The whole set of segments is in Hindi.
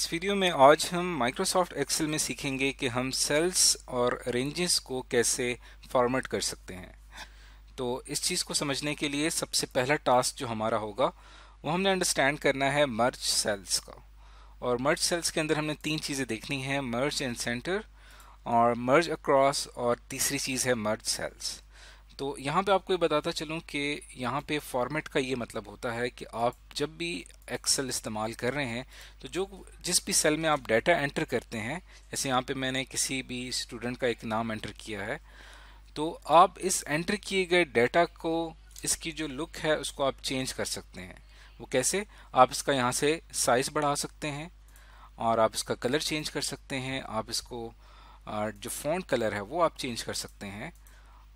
इस वीडियो में आज हम माइक्रोसॉफ्ट एक्सेल में सीखेंगे कि हम सेल्स और रेंजेस को कैसे फॉर्मेट कर सकते हैं तो इस चीज़ को समझने के लिए सबसे पहला टास्क जो हमारा होगा वो हमने अंडरस्टैंड करना है मर्ज सेल्स का और मर्ज सेल्स के अंदर हमने तीन चीज़ें देखनी है मर्ज एंड सेंटर और मर्ज अक्रॉस और तीसरी चीज़ है मर्ज सेल्स तो यहाँ पे आपको ये बताता चलूँ कि यहाँ पे फॉर्मेट का ये मतलब होता है कि आप जब भी एक्सेल इस्तेमाल कर रहे हैं तो जो जिस भी सेल में आप डाटा एंटर करते हैं जैसे यहाँ पे मैंने किसी भी स्टूडेंट का एक नाम एंटर किया है तो आप इस एंटर किए गए डाटा को इसकी जो लुक है उसको आप चेंज कर सकते हैं वो कैसे आप इसका यहाँ से साइज़ बढ़ा सकते हैं और आप इसका कलर चेंज कर सकते हैं आप इसको जो फ़ॉन्ट कलर है वो आप चेंज कर सकते हैं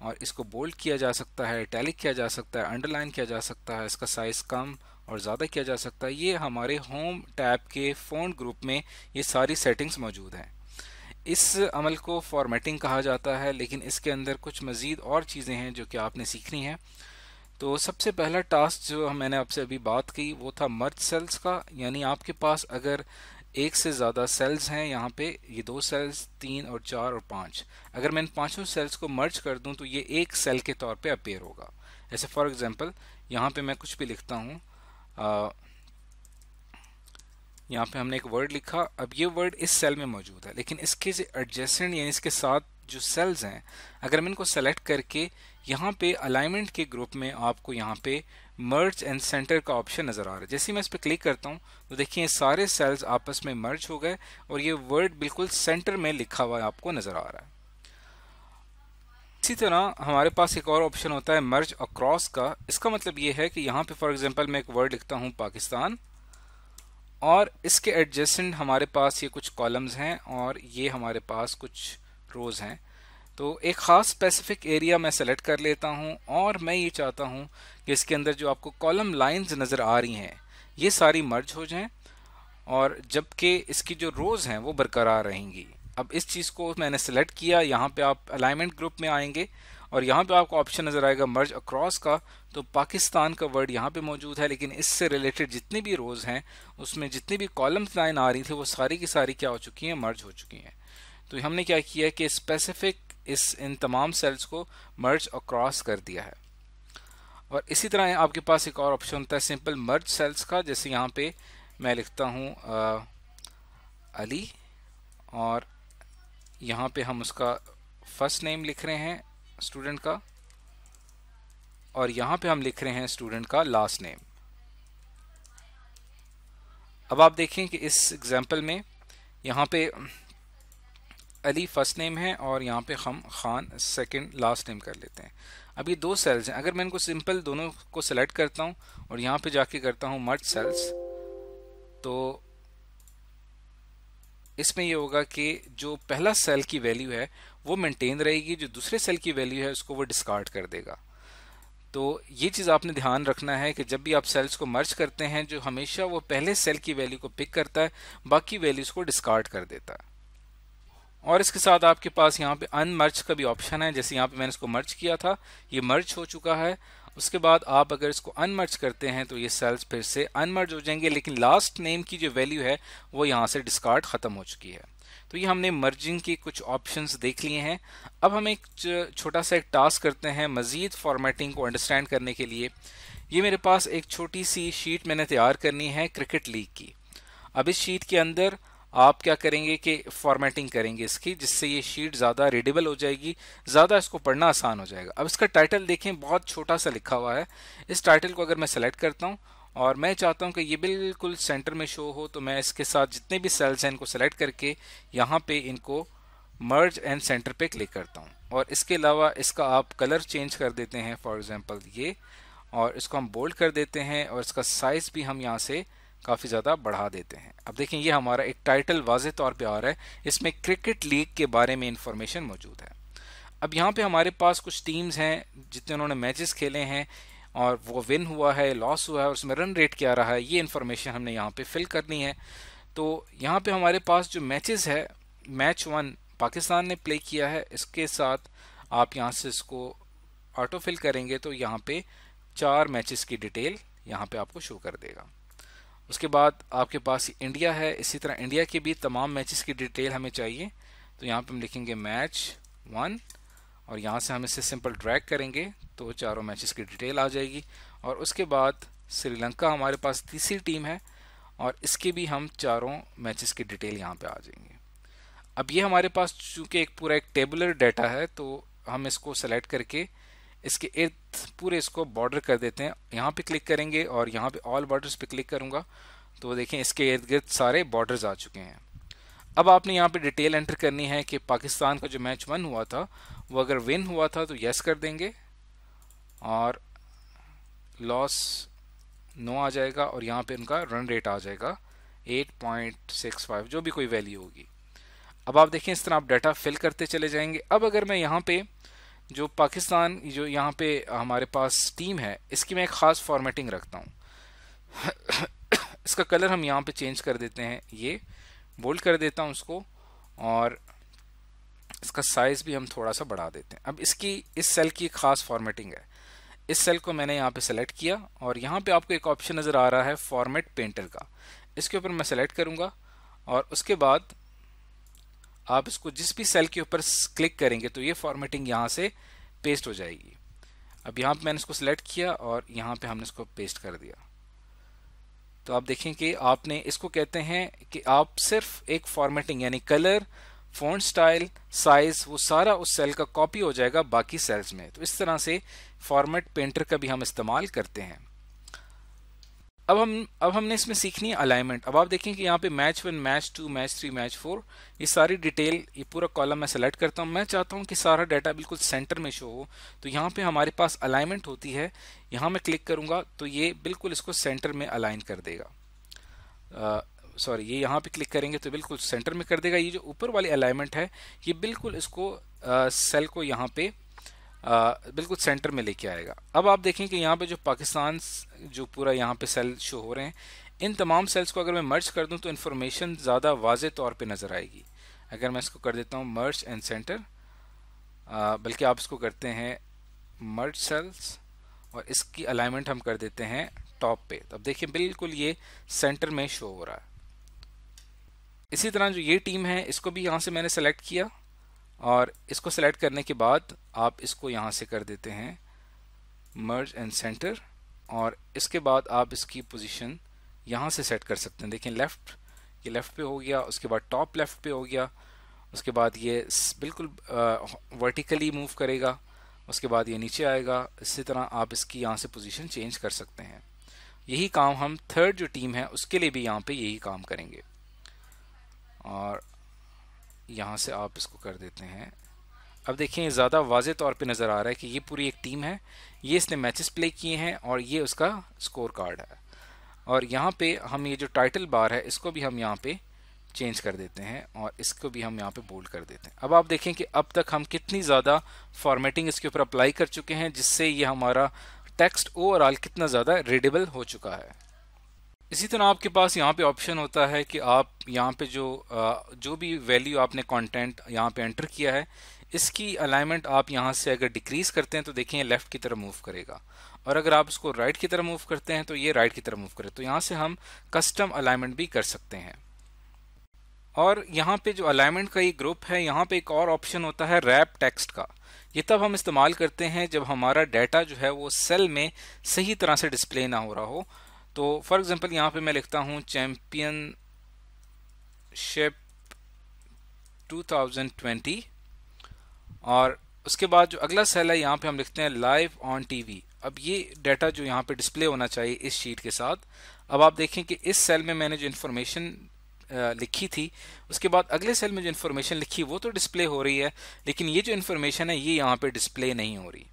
और इसको बोल्ड किया जा सकता है टैलिक किया जा सकता है अंडरलाइन किया जा सकता है इसका साइज़ कम और ज़्यादा किया जा सकता है ये हमारे होम टैब के फ़ोन ग्रुप में ये सारी सेटिंग्स मौजूद हैं इस अमल को फॉर्मेटिंग कहा जाता है लेकिन इसके अंदर कुछ मज़ीद और चीज़ें हैं जो कि आपने सीखनी है तो सबसे पहला टास्क जो मैंने आपसे अभी बात की वो था मर्ज सेल्स का यानी आपके पास अगर एक से ज़्यादा सेल्स हैं यहाँ पे ये दो सेल्स तीन और चार और पाँच अगर मैं इन पाँचों सेल्स को मर्ज कर दूँ तो ये एक सेल के तौर पे अपेयर होगा ऐसे फॉर एग्जांपल यहाँ पे मैं कुछ भी लिखता हूँ यहाँ पे हमने एक वर्ड लिखा अब ये वर्ड इस सेल में मौजूद है लेकिन इसके जो एडजस्टेंट यानी इसके साथ जो सेल्स हैं अगर हम इनको सेलेक्ट करके यहाँ पे अलाइनमेंट के ग्रुप में आपको यहाँ पे मर्ज एंड सेंटर का ऑप्शन नज़र आ रहा है जैसे मैं इस पर क्लिक करता हूँ तो देखिए सारे सेल्स आपस में मर्ज हो गए और ये वर्ड बिल्कुल सेंटर में लिखा हुआ आपको नज़र आ रहा है इसी तरह हमारे पास एक और ऑप्शन होता है मर्ज अक्रॉस का इसका मतलब ये है कि यहाँ पे फॉर एग्जांपल मैं एक वर्ड लिखता हूँ पाकिस्तान और इसके एडजस्टेंट हमारे पास ये कुछ कॉलम्स हैं और ये हमारे पास कुछ रोज़ हैं तो एक ख़ास स्पेसिफिक एरिया मैं सेलेक्ट कर लेता हूँ और मैं ये चाहता हूँ कि इसके अंदर जो आपको कॉलम लाइंस नज़र आ रही हैं ये सारी मर्ज हो जाएं और जबकि इसकी जो रोज़ हैं वो बरकरार रहेंगी अब इस चीज़ को मैंने सेलेक्ट किया यहाँ पे आप अलाइनमेंट ग्रुप में आएंगे और यहाँ पे आपको ऑप्शन नज़र आएगा मर्ज अक्रॉस का तो पाकिस्तान का वर्ड यहाँ पे मौजूद है लेकिन इससे रिलेटेड जितनी भी रोज़ हैं उसमें जितनी भी कॉलम्स लाइन आ रही थी वो सारी की सारी क्या हो चुकी हैं मर्ज हो चुकी हैं तो हमने क्या किया कि स्पेसिफिक इस इन तमाम सेल्स को मर्ज और क्रॉस कर दिया है और इसी तरह आपके पास एक और ऑप्शन होता है सिंपल मर्ज सेल्स का जैसे यहाँ पे मैं लिखता हूँ अली और यहाँ पे हम उसका फर्स्ट नेम लिख रहे हैं स्टूडेंट का और यहाँ पे हम लिख रहे हैं स्टूडेंट का लास्ट नेम अब आप देखें कि इस एग्जाम्पल में यहाँ पे अली फर्स्ट नेम है और यहाँ पे हम खान सेकंड लास्ट नेम कर लेते हैं अब ये दो सेल्स हैं अगर मैं इनको सिंपल दोनों को सेलेक्ट करता हूँ और यहाँ पे जाके करता हूँ मर्ज सेल्स तो इसमें ये होगा कि जो पहला सेल की वैल्यू है वो मेंटेन रहेगी जो दूसरे सेल की वैल्यू है उसको वो डिस्कार्ड कर देगा तो ये चीज़ आपने ध्यान रखना है कि जब भी आप सेल्स को मर्ज करते हैं जो हमेशा वो पहले सेल की वैल्यू को पिक करता है बाकी वैल्यूज़ को डिस्कार्ड कर देता है और इसके साथ आपके पास यहाँ पे अनमर्च का भी ऑप्शन है जैसे यहाँ पे मैंने इसको मर्च किया था ये मर्च हो चुका है उसके बाद आप अगर इसको अनमर्च करते हैं तो ये सेल्स फिर से अनमर्च हो जाएंगे लेकिन लास्ट नेम की जो वैल्यू है वो यहाँ से डिस्कार्ड ख़त्म हो चुकी है तो ये हमने मर्जिंग के कुछ ऑप्शंस देख लिए हैं अब हम एक छोटा सा एक टास्क करते हैं मज़ीद फॉर्मेटिंग को अंडरस्टैंड करने के लिए ये मेरे पास एक छोटी सी शीट मैंने तैयार करनी है क्रिकेट लीग की अब इस शीट के अंदर आप क्या करेंगे कि फॉर्मेटिंग करेंगे इसकी जिससे ये शीट ज़्यादा रीडेबल हो जाएगी ज़्यादा इसको पढ़ना आसान हो जाएगा अब इसका टाइटल देखें बहुत छोटा सा लिखा हुआ है इस टाइटल को अगर मैं सेलेक्ट करता हूँ और मैं चाहता हूँ कि ये बिल्कुल सेंटर में शो हो तो मैं इसके साथ जितने भी सेल्स हैं इनको सेलेक्ट करके यहाँ पे इनको मर्ज एंड सेंटर पे क्लिक करता हूँ और इसके अलावा इसका आप कलर चेंज कर देते हैं फॉर एग्ज़ाम्पल ये और इसको हम बोल्ड कर देते हैं और इसका साइज़ भी हम यहाँ से काफ़ी ज़्यादा बढ़ा देते हैं अब देखें ये हमारा एक टाइटल वाज तौर पर आ रहा है इसमें क्रिकेट लीग के बारे में इंफॉर्मेशन मौजूद है अब यहाँ पर हमारे पास कुछ टीम्स हैं जितने उन्होंने मैचेस खेले हैं और वो विन हुआ है लॉस हुआ है और उसमें रन रेट क्या रहा है ये इन्फॉर्मेशन हमने यहाँ पे फिल करनी है तो यहाँ पे हमारे पास जो मैचेस है मैच वन पाकिस्तान ने प्ले किया है इसके साथ आप यहाँ से इसको ऑटो फिल करेंगे तो यहाँ पे चार मैचेस की डिटेल यहाँ पे आपको शो कर देगा उसके बाद आपके पास इंडिया है इसी तरह इंडिया के भी तमाम मैचेस की डिटेल हमें चाहिए तो यहाँ पे हम लिखेंगे मैच वन और यहाँ से हम इसे सिंपल ड्रैग करेंगे तो चारों मैचेस की डिटेल आ जाएगी और उसके बाद श्रीलंका हमारे पास तीसरी टीम है और इसके भी हम चारों मैचेस की डिटेल यहाँ पे आ जाएंगे अब ये हमारे पास चूँकि एक पूरा एक टेबुलर डाटा है तो हम इसको सेलेक्ट करके इसके इर्द पूरे इसको बॉर्डर कर देते हैं यहाँ पे क्लिक करेंगे और यहाँ पे ऑल बॉर्डर्स पे क्लिक करूँगा तो देखें इसके इर्द गिर्द सारे बॉर्डर्स आ चुके हैं अब आपने यहाँ पे डिटेल एंटर करनी है कि पाकिस्तान का जो मैच वन हुआ था वो अगर विन हुआ था तो यस कर देंगे और लॉस नो आ जाएगा और यहाँ पे उनका रन रेट आ जाएगा 8.65 जो भी कोई वैल्यू होगी अब आप देखें इस तरह आप डाटा फिल करते चले जाएंगे अब अगर मैं यहाँ पे जो पाकिस्तान जो यहाँ पे हमारे पास टीम है इसकी मैं एक ख़ास फॉर्मेटिंग रखता हूँ इसका कलर हम यहाँ पे चेंज कर देते हैं ये बोल्ड कर देता हूँ उसको और इसका साइज़ भी हम थोड़ा सा बढ़ा देते हैं अब इसकी इस सेल की ख़ास फॉर्मेटिंग है इस सेल को मैंने यहाँ पे सेलेक्ट किया और यहाँ पे आपको एक ऑप्शन नज़र आ रहा है फॉर्मेट पेंटर का इसके ऊपर मैं सेलेक्ट करूँगा और उसके बाद आप इसको जिस भी सेल के ऊपर क्लिक करेंगे तो ये फॉर्मेटिंग यहाँ से पेस्ट हो जाएगी अब यहाँ पे मैंने इसको सेलेक्ट किया और यहाँ पे हमने इसको पेस्ट कर दिया तो आप देखें कि आपने इसको कहते हैं कि आप सिर्फ एक फॉर्मेटिंग यानी कलर फोन स्टाइल साइज़ वो सारा उस सेल का कॉपी हो जाएगा बाकी सेल्स में तो इस तरह से फॉर्मेट पेंटर का भी हम इस्तेमाल करते हैं अब हम अब हमने इसमें सीखनी है अलाइनमेंट अब आप देखें कि यहाँ पे match one match two match three match four ये सारी डिटेल ये पूरा कॉलम मैं सेलेक्ट करता हूँ मैं चाहता हूँ कि सारा डाटा बिल्कुल सेंटर में शो हो तो यहाँ पे हमारे पास अलाइनमेंट होती है यहाँ मैं क्लिक करूँगा तो ये बिल्कुल इसको सेंटर में अलाइन कर देगा सॉरी ये यहाँ पर क्लिक करेंगे तो बिल्कुल सेंटर में कर देगा ये जो ऊपर वाली अलाइनमेंट है ये बिल्कुल इसको सेल को यहाँ पर बिल्कुल सेंटर में लेके आएगा अब आप देखें कि यहाँ पे जो पाकिस्तान जो पूरा यहाँ पे सेल शो हो रहे हैं इन तमाम सेल्स को अगर मैं मर्ज कर दूँ तो इन्फॉर्मेशन ज़्यादा वाज तौर पर नज़र आएगी अगर मैं इसको कर देता हूँ मर्ज एंड सेंटर बल्कि आप इसको करते हैं मर्ज सेल्स और इसकी अलाइनमेंट हम कर देते हैं टॉप पे तो अब देखिए बिल्कुल ये सेंटर में शो हो रहा है इसी तरह जो ये टीम है इसको भी यहाँ से मैंने सेलेक्ट किया और इसको सेलेक्ट करने के बाद आप इसको यहाँ से कर देते हैं मर्ज एंड सेंटर और इसके बाद आप इसकी पोजीशन यहाँ से सेट कर सकते हैं देखें लेफ़्ट ये लेफ़्ट पे हो गया उसके बाद टॉप लेफ़्ट पे हो गया उसके बाद ये बिल्कुल वर्टिकली मूव करेगा उसके बाद ये नीचे आएगा इसी तरह आप इसकी यहाँ से पोजीशन चेंज कर सकते हैं यही काम हम थर्ड जो टीम है उसके लिए भी यहाँ पे यही काम करेंगे और यहाँ से आप इसको कर देते हैं अब देखें ज़्यादा वाज तौर पे नज़र आ रहा है कि ये पूरी एक टीम है ये इसने मैचेस प्ले किए हैं और ये उसका स्कोर कार्ड है और यहाँ पे हम ये जो टाइटल बार है इसको भी हम यहाँ पे चेंज कर देते हैं और इसको भी हम यहाँ पे बोल्ड कर देते हैं अब आप देखें कि अब तक हम कितनी ज़्यादा फॉर्मेटिंग इसके ऊपर अप्लाई कर चुके हैं जिससे ये हमारा टेक्स्ट ओवरऑल कितना ज़्यादा रीडेबल हो चुका है इसी तरह आपके पास यहाँ पे ऑप्शन होता है कि आप यहाँ पे जो जो भी वैल्यू आपने कंटेंट यहाँ पे एंटर किया है इसकी अलाइनमेंट आप यहाँ से अगर डिक्रीज करते हैं तो देखें लेफ़्ट की तरफ मूव करेगा और अगर आप इसको राइट की तरफ मूव करते हैं तो ये राइट की तरफ मूव करे तो यहाँ से हम कस्टम अलाइनमेंट भी कर सकते हैं और यहाँ पे जो अलाइनमेंट का ये ग्रुप है यहाँ पे एक और ऑप्शन होता है रैप टेक्स्ट का ये तब हम इस्तेमाल करते हैं जब हमारा डाटा जो है वो सेल में सही तरह से डिस्प्ले ना हो रहा हो तो फॉर एग्जांपल यहाँ पे मैं लिखता हूँ चैम्पियनशिप 2020 और उसके बाद जो अगला सेल है यहाँ पे हम लिखते हैं लाइव ऑन टीवी अब ये डाटा जो यहाँ पे डिस्प्ले होना चाहिए इस शीट के साथ अब आप देखें कि इस सेल में मैंने जो इन्फॉर्मेशन लिखी थी उसके बाद अगले सेल में जो इन्फॉर्मेशन लिखी वो तो डिस्प्ले हो रही है लेकिन ये जो इन्फॉर्मेशन है ये यहाँ पे डिस्प्ले नहीं हो रही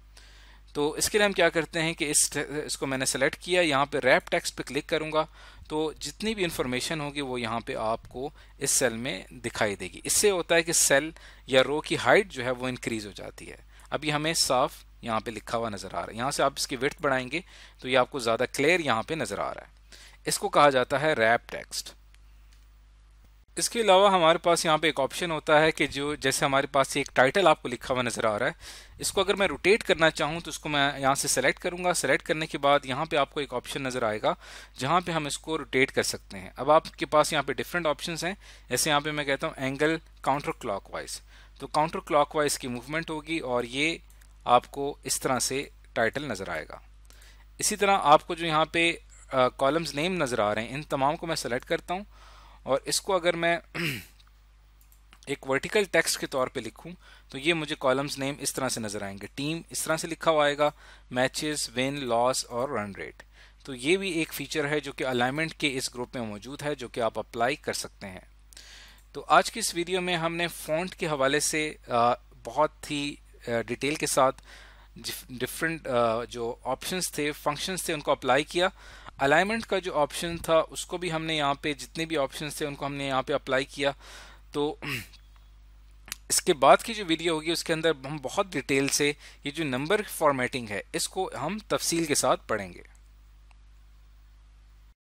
तो इसके लिए हम क्या करते हैं कि इस इसको मैंने सेलेक्ट किया यहाँ पे रैप टेक्स्ट पे क्लिक करूँगा तो जितनी भी इंफॉर्मेशन होगी वो यहाँ पे आपको इस सेल में दिखाई देगी इससे होता है कि सेल या रो की हाइट जो है वो इंक्रीज़ हो जाती है अभी हमें साफ यहाँ पे लिखा हुआ नज़र आ रहा है यहाँ से आप इसकी विर्थ बढ़ाएंगे तो ये आपको ज़्यादा क्लियर यहाँ पे नज़र आ रहा है इसको कहा जाता है रैप टेक्स्ट इसके अलावा हमारे पास यहाँ पे एक ऑप्शन होता है कि जो जैसे हमारे पास एक टाइटल आपको लिखा हुआ नज़र आ रहा है इसको अगर मैं रोटेट करना चाहूँ तो इसको मैं यहाँ से सेलेक्ट करूँगा सेलेक्ट करने के बाद यहाँ पे आपको एक ऑप्शन नज़र आएगा जहाँ पे हम इसको रोटेट कर सकते हैं अब आपके पास यहाँ पे डिफरेंट ऑप्शन हैं जैसे यहाँ पे मैं कहता हूँ एंगल काउंटर क्लॉक तो काउंटर क्लॉक की मूवमेंट होगी और ये आपको इस तरह से टाइटल नज़र आएगा इसी तरह आपको जो यहाँ पे कॉलम्स नेम नज़र आ रहे हैं इन तमाम को मैं सेलेक्ट करता हूँ और इसको अगर मैं एक वर्टिकल टेक्स्ट के तौर पे लिखूं तो ये मुझे कॉलम्स नेम इस तरह से नज़र आएंगे टीम इस तरह से लिखा हुआ आएगा मैचेस विन लॉस और रन रेट तो ये भी एक फीचर है जो कि अलाइनमेंट के इस ग्रुप में मौजूद है जो कि आप अप्लाई कर सकते हैं तो आज की इस वीडियो में हमने फ़ॉन्ट के हवाले से बहुत ही डिटेल के साथ डिफरेंट uh, जो ऑप्शंस थे फंक्शंस थे उनको अप्लाई किया अलाइनमेंट का जो ऑप्शन था उसको भी हमने यहाँ पे जितने भी ऑप्शन थे उनको हमने यहाँ पे अप्लाई किया तो इसके बाद की जो वीडियो होगी उसके अंदर हम बहुत डिटेल से ये जो नंबर फॉर्मेटिंग है इसको हम तफसील के साथ पढ़ेंगे